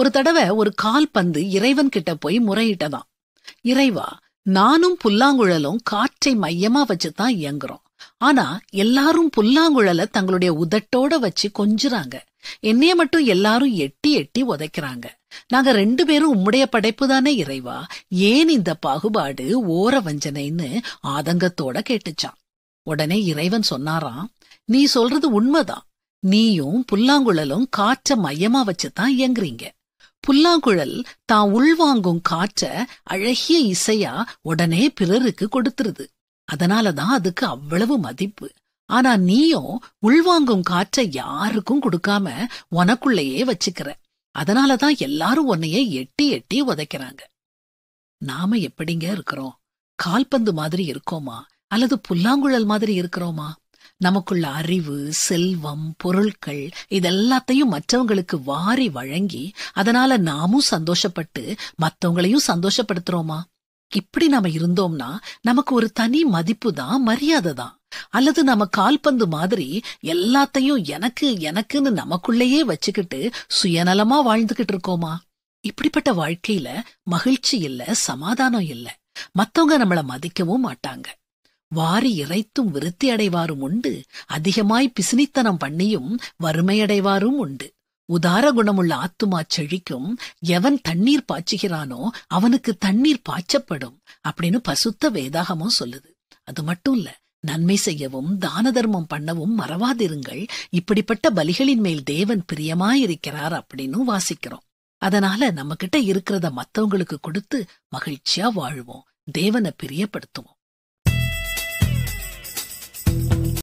ஒரு தடவை ஒரு கால் பந்து இறைவன் கிட்ட போய் முறையிட்டதாம் இறைவா நானும் புல்லாங்குழலும் காற்றை மையமா வச்சுதான் இயங்குறோம் ஆனா எல்லாரும் புல்லாங்குழல தங்களுடைய உதட்டோட வச்சு கொஞ்சுறாங்க என்னைய மட்டும் எல்லாரும் எட்டி எட்டி உதைக்கிறாங்க நாங்க ரெண்டு பேரும் உம்முடைய படைப்பு தானே இறைவா ஏன் இந்த பாகுபாடு ஓர வஞ்சனைன்னு ஆதங்கத்தோட கேட்டுச்சான் உடனே இறைவன் சொன்னாராம் நீ சொல்றது உண்மைதான் நீயும் புல்லாங்குழலும் காற்ற மையமா வச்சுதான் இயங்குறீங்க புல்லாங்குழல் தான் உள்வாங்கும் காற்ற அழகிய இசையா உடனே பிறருக்கு கொடுத்துருது அதனாலதான் அதுக்கு அவ்வளவு மதிப்பு ஆனா நீயும் உள்வாங்கும் காற்ற யாருக்கும் கொடுக்காம உனக்குள்ளேயே வச்சுக்கிற அதனாலதான் எல்லாரும் உன்னைய எட்டி எட்டி உதைக்கிறாங்க நாம எப்படிங்க இருக்கிறோம் கால்பந்து மாதிரி இருக்கோமா அல்லது புல்லாங்குழல் மாதிரி இருக்கிறோமா நமக்குள்ள அறிவு செல்வம் பொருட்கள் இதெல்லாத்தையும் மற்றவங்களுக்கு வாரி வழங்கி அதனால நாமும் சந்தோஷப்பட்டு மற்றவங்களையும் சந்தோஷப்படுத்துறோமா இப்படி நாம இருந்தோம்னா நமக்கு ஒரு தனி மதிப்பு தான் மரியாதை தான் அல்லது நம்ம கால்பந்து மாதிரி எல்லாத்தையும் எனக்கு எனக்குன்னு நமக்குள்ளேயே வச்சுக்கிட்டு சுயநலமா வாழ்ந்துகிட்டு இருக்கோமா இப்படிப்பட்ட வாழ்க்கையில மகிழ்ச்சி இல்ல சமாதானம் இல்ல மத்தவங்க நம்மள மதிக்கவும் மாட்டாங்க வாரி இறைத்தும் விருத்தி அடைவாரும் உண்டு அதிகமாய் பிசினித்தனம் பண்ணியும் வறுமையடைவாரும் உண்டு உதார குணமுள்ள ஆத்துமா செழிக்கும் எவன் தண்ணீர் பாய்ச்சுகிறானோ அவனுக்கு தண்ணீர் பாய்ச்சப்படும் அப்படின்னு பசுத்த வேதாகமும் சொல்லுது அது மட்டும் இல்ல நன்மை செய்யவும் தான தர்மம் பண்ணவும் மறவாதிருங்கள் இப்படிப்பட்ட பலிகளின் மேல் தேவன் பிரியமாயிருக்கிறார் அப்படின்னு வாசிக்கிறோம் அதனால நம்ம கிட்ட இருக்கிறத மத்தவங்களுக்கு கொடுத்து மகிழ்ச்சியா வாழ்வோம் தேவனை பிரியப்படுத்துவோம்